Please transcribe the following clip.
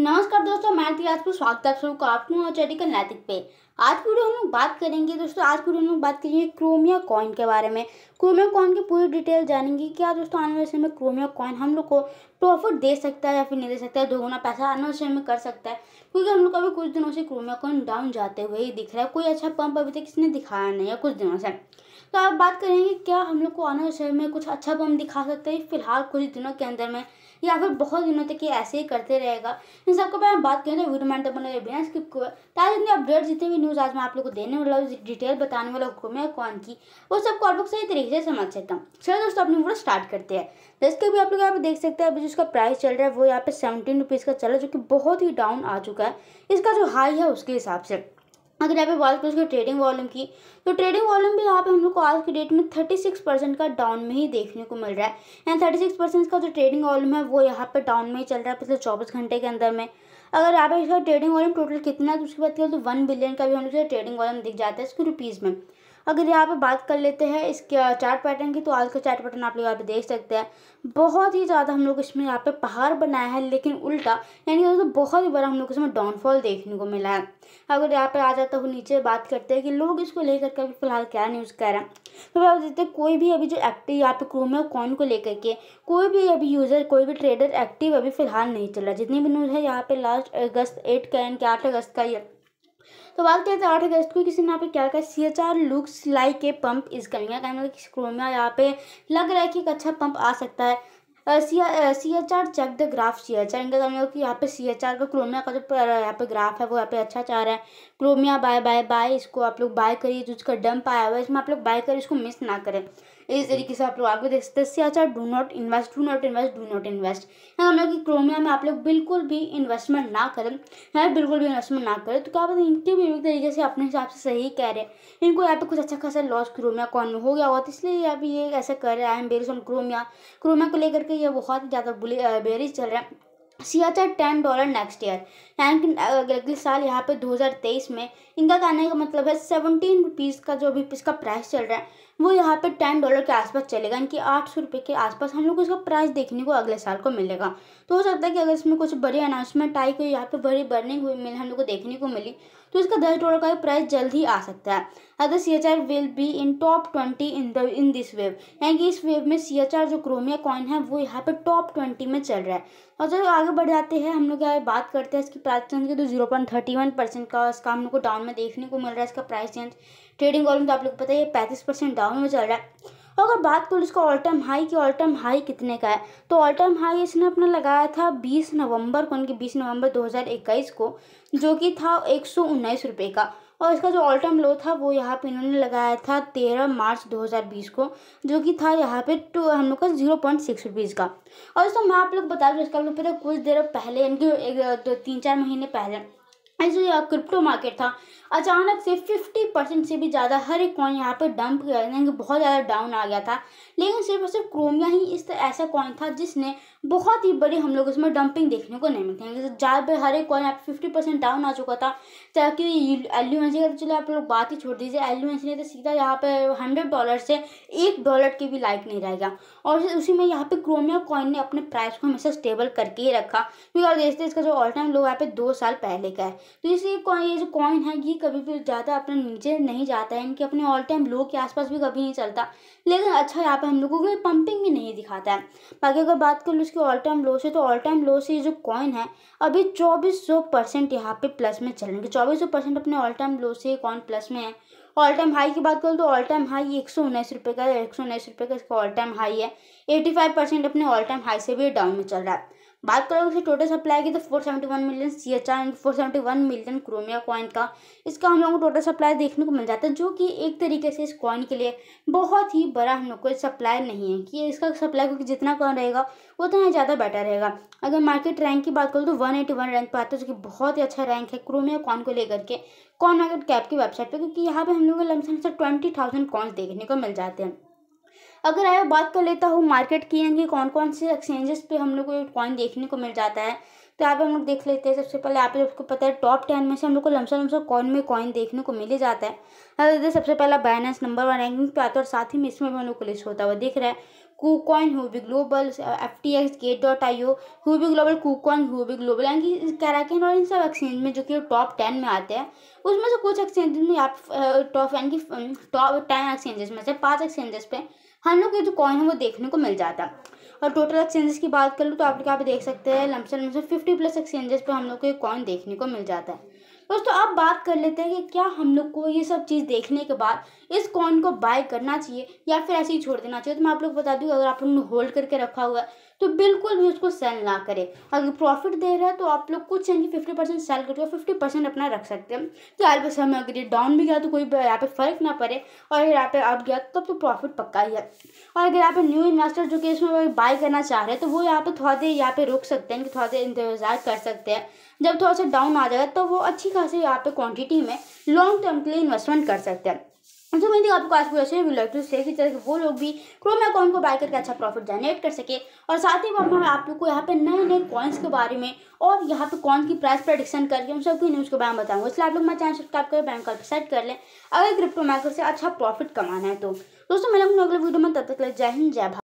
नमस्कार दोस्तों मैं आज को स्वागत है आप सबको आपको और चेडिकल नैतिक पे आज पूरे हम लोग बात करेंगे दोस्तों आज पूरे हम लोग बात करेंगे क्रोमिया कॉइन के बारे में क्रोमिया कॉइन की पूरी डिटेल जानेंगे क्या दोस्तों आने वाले समय में क्रोमिया कॉइन हम लोग को प्रॉफिट दे सकता है या फिर नहीं दे सकता है दोगुना पैसा आने वाले समय में कर सकता है क्योंकि हम लोग अभी कुछ दिनों से क्रोमिया कॉइन डाउन जाते हुए ही दिख रहा है कोई अच्छा पंप अभी तक इसने दिखाया नहीं है कुछ दिनों से तो आप बात करेंगे क्या हम लोग को आने वाले समय में कुछ अच्छा बम तो दिखा सकते हैं फिलहाल कुछ दिनों के अंदर में या फिर बहुत दिनों तक ये ऐसे ही करते रहेगा इन सबको मैं बात करें तो वीडियो मैंने तो रहे बिना स्किप को ताकि जितने अपडेट जितने भी न्यूज़ आज मैं आप लोग को देने वाला हूँ डिटेल बताने वाला हूँ है कौन की वो सबको आप लोग सही तरीके से समझ सकता हूँ चलो दोस्तों अपनी वीडियो स्टार्ट करते हैं जैसे भी आप लोग यहाँ पर देख सकते हैं अभी जिसका प्राइस चल रहा है वो यहाँ पर सेवेंटीन रुपीज़ का चल रहा है जो कि बहुत ही डाउन आ चुका है इसका जो हाई है उसके हिसाब से अगर यहाँ पे बात करें उसके ट्रेडिंग वॉल्यूम की तो ट्रेडिंग वॉल्यूम भी यहाँ पे हम लोग को आज की डेट में थर्टी सिक्स परसेंट का डाउन में ही देखने को मिल रहा है यहाँ थर्टी सिक्स परसेंट का जो ट्रेडिंग वॉल्यूम है वो यहाँ पे डाउन में ही चल रहा है पिछले चौबीस घंटे के अंदर में अगर यहाँ पे इसका ट्रेडिंग वॉल्यूम टोटल कितना है तो उसके बाद तो वन बिलियन का भी हम लोग ट्रेडिंग वॉल्यूम दिख जाता है इसके रुपीज़ में अगर यहाँ पे बात कर लेते हैं इसके चार्ट पैटर्न की तो आज का चार्ट पैटर्न आप लोग यहाँ पे देख सकते हैं बहुत ही ज़्यादा हम लोग इसमें यहाँ पे पहाड़ बनाया है लेकिन उल्टा यानी तो बहुत ही बड़ा हम लोग इसमें डाउनफॉल देखने को मिला है अगर यहाँ पे आ जाता हूँ नीचे बात करते हैं कि लोग इसको लेकर के अभी फिलहाल क्या न्यूज़ कर रहे हैं तो आप देखते हैं कोई भी अभी जो एक्टिव यहाँ पे क्रोम है कौन को लेकर के कोई भी अभी यूज़र कोई भी ट्रेडर एक्टिव अभी फिलहाल नहीं चल रहा जितनी भी न्यूज़ है यहाँ पे लास्ट अगस्त एट का यानी कि आठ अगस्त का तो बात करते हैं आठ अगस्त को किसी ने यहाँ पे क्या कहा C H R looks like a pump is coming का मतलब किसी क्रोमिया यहाँ पे लग रहा है कि एक अच्छा पंप आ सकता है C H R check the graph C H R इनका कहना कि यहाँ पे सी एच आर का क्रोमिया का जो यहाँ पे ग्राफ है वो यहाँ पे अच्छा चाह रहा है क्रोमिया बाय बाय बाय इसको आप लोग बाय करिए जो उसका डंप आया हुआ है इसमें आप लोग बाय करिए इसको मिस ना करें इस तरीके से आप लोग आगे देख सकते हैं अच्छा do not invest do not invest do not invest है हम लोग क्रोमिया में आप लोग बिल्कुल भी इन्वेस्टमेंट ना करें है बिल्कुल भी इन्वेस्टमेंट ना करें तो क्या पता इनके भी एक तरीके से अपने हिसाब से सही कह रहे हैं इनको यहाँ पे तो कुछ अच्छा खासा लॉस क्रोमिया कौन हो गया हुआ तो इसलिए यहाँ पे ये ऐसा कर रहे हैं I am bearish on Chromia Chromia को लेकर के ये बहुत ज़्यादा बुले बेरिस चल रहा है आर चार टेन डॉलर नेक्स्ट ईयर यानी कि अगले साल यहाँ पे 2023 में इनका कहने का मतलब है सेवनटीन रुपीज़ का जो अभी इसका प्राइस चल रहा है वो यहाँ पे टेन डॉलर के आसपास चलेगा इनकी आठ सौ रुपये के आसपास हम लोग को इसका प्राइस देखने को अगले साल को मिलेगा तो हो सकता है कि अगर इसमें कुछ बड़ी अनाउंसमेंट आई कोई यहाँ पे बड़ी बर्निंग हुई मिल हम लोग को देखने को मिली तो इसका दस डॉलर का प्राइस जल्द ही आ सकता है other C H R will be in top twenty in the in this wave यानी कि इस वेव में सी एच आर जो क्रोमिया कॉइन है वो यहाँ पर टॉप ट्वेंटी में चल रहा है और जब आगे बढ़ जाते हैं हम लोग यहाँ बात करते हैं इसकी प्राइस चेंज की तो zero point thirty one percent का इसका हम लोग को डाउन में देखने को मिल रहा है इसका प्राइस चेंज ट्रेडिंग वॉल्यूम तो आप लोग को पता है पैंतीस परसेंट डाउन में चल रहा है और तो अगर बात करूँ इसका ऑल टाइम हाई की ऑल टाइम हाई कितने का है तो ऑल टाइम हाई इसने अपना लगाया था बीस नवंबर को उनके 20 नवंबर 2021 को जो कि था एक सौ का और इसका जो ऑल टाइम लो था वो यहाँ पे इन्होंने लगाया था तेरह मार्च 2020 को जो कि था यहाँ पे टू हम लोग का जीरो पॉइंट सिक्स रुपीज़ का और दोस्तों मैं आप लोग बता दूँ इसका लोग पता कुछ देर पहले यानी कि एक दो तीन चार महीने पहले ऐसे जो क्रिप्टो मार्केट था अचानक से 50 परसेंट से भी ज़्यादा हर एक कॉइन यहाँ पर डंप यानी कि बहुत ज़्यादा डाउन आ गया था लेकिन सिर्फ और सिर्फ क्रोमिया ही इस ऐसा कॉइन था जिसने बहुत ही बड़ी हम लोग इसमें डंपिंग देखने को नहीं मिलती है जहाँ पर हर एक कॉइन यहाँ पर फिफ्टी परसेंट डाउन आ चुका था चाहे कि एल यू का चलो आप लोग बात ही छोड़ दीजिए एल यू ने तो सीधा यहाँ पर हंड्रेड डॉलर से एक डॉलर के भी लाइक नहीं रहेगा और उसी में यहाँ पर क्रोमिया कॉइन ने अपने प्राइस को हमेशा स्टेबल करके ही रखा क्योंकि देखते इसका जो ऑल टाइम लोग यहाँ पे दो साल पहले का है तो इसलिए ये जो कॉइन है ये कभी भी ज़्यादा अपने नीचे नहीं जाता है इनके अपने ऑल टाइम लो के आसपास भी कभी नहीं चलता लेकिन अच्छा यहाँ पर हम लोगों को पंपिंग भी नहीं दिखाता है बाकी अगर बात कर लो इसके ऑल टाइम लो से तो ऑल टाइम लो से ये जो कॉइन है अभी चौबीस सौ परसेंट यहाँ पे प्लस में चलेंगे चौबीस सौ परसेंट अपने ऑल टाइम लो से कॉइन प्लस में है ऑल टाइम हाई की बात करूँ तो ऑल टाइम हाई एक सौ उन्नीस रुपये का एक सौ उन्नीस रुपये का इसका ऑल टाइम हाई है एटी फाइव परसेंट अपने ऑल टाइम हाई से भी डाउन में चल रहा है बात करें उसकी टोटल सप्लाई की तो four seventy one million C H R four seventy one million Chromia coin का इसका हम लोग को टोटल सप्लाई देखने को मिल जाता है जो कि एक तरीके से इस कॉइन के लिए बहुत ही बड़ा हम लोग को सप्लाई नहीं है कि इसका सप्लाई क्योंकि जितना कम रहेगा उतना ही ज़्यादा बेटर रहेगा अगर मार्केट रैंक की बात करूँ तो वन एटी वन रैंक पर आता है जो कि बहुत ही अच्छा रैंक है क्रोमिया कॉइन को लेकर के कॉन मार्केट कैप की वेबसाइट पर क्योंकि यहाँ पर हम लोग को लमसम से ट्वेंटी थाउजेंड कॉइन्स देखने को मिल जाते हैं अगर आया बात कर लेता हूँ मार्केट की यानी कौन कौन से एक्सचेंजेस पे हम लोग को कॉइन देखने को मिल जाता है तो यहाँ पे हम लोग देख लेते हैं सबसे पहले आप पे को पता है टॉप टेन में से हम लोग को लमसम लमसम कॉइन में कॉइन देखने को मिल जाता है तो सबसे पहला बैलेंस नंबर वन रैंकिंग पे आता है और साथ ही में इसमें भी हम लोग को लिस्ट होता हुआ दिख रहा है KuCoin Huobi global F T X Gate dot I O हु global KuCoin coin Huobi global यानी कि कैराकिन और इन सब एक्सचेंज में जो कि टॉप टेन में आते हैं उसमें से कुछ एक्सचेंजेस में आप टॉप यानी कि टॉप टेन एक्सचेंजेस में से पाँच एक्सचेंजेस पे हम लोग के जो कॉइन है वो देखने को मिल जाता और टोटल एक्सचेंजेस की बात कर लूँ तो आप लोग यहाँ पे देख सकते हैं lump sum lump sum fifty plus exchanges पर हम लोग को ये कॉइन देखने को मिल जाता है दोस्तों अब बात कर लेते हैं कि क्या हम लोग को ये सब चीज़ देखने के बाद इस कॉइन को बाय करना चाहिए या फिर ऐसे ही छोड़ देना चाहिए तो मैं आप लोग बता दूँ अगर आप लोग ने होल्ड करके रखा हुआ है तो बिल्कुल भी उसको सेल ना करें अगर प्रॉफिट दे रहा है तो आप लोग कुछ यानी फिफ्टी परसेंट सेल करके फिफ्टी परसेंट अपना रख सकते हैं तो अलबस हमें अगर ये डाउन भी गया तो कोई यहाँ पे फ़र्क ना पड़े और अगर यहाँ पे अप गया तब तो, प्रॉफिट पक्का ही है और अगर यहाँ पे न्यू इन्वेस्टर जो कि इसमें बाई करना चाह रहे हैं तो वो यहाँ पर थोड़ा देर यहाँ पे रोक सकते हैं कि थोड़ा देर इंतजार कर सकते हैं जब थोड़ा सा डाउन आ जाएगा तो वो अच्छी खासी यहाँ पे क्वांटिटी में लॉन्ग टर्म के लिए इन्वेस्टमेंट कर सकते हैं तो उम्मीद है आपको आज पूरा अच्छे लाइक टू शेयर की वो लोग भी क्रोम अकाउंट को बाय करके अच्छा प्रॉफिट जनरेट कर सके और साथ ही मैं आप लोग को यहाँ पे नए नए कॉइन्स के बारे में और यहाँ पे कॉइन की प्राइस प्रडिक्शन करके उन सबकी न्यूज़ के बारे में बताऊंगा इसलिए आप लोग मैं चैनल सब्सक्राइब करें बैंक का सेट कर लें अगर क्रिप्टो मैकर से अच्छा प्रॉफिट कमाना है तो दोस्तों अपने अगले वीडियो में तब तक जय हिंद जय भारत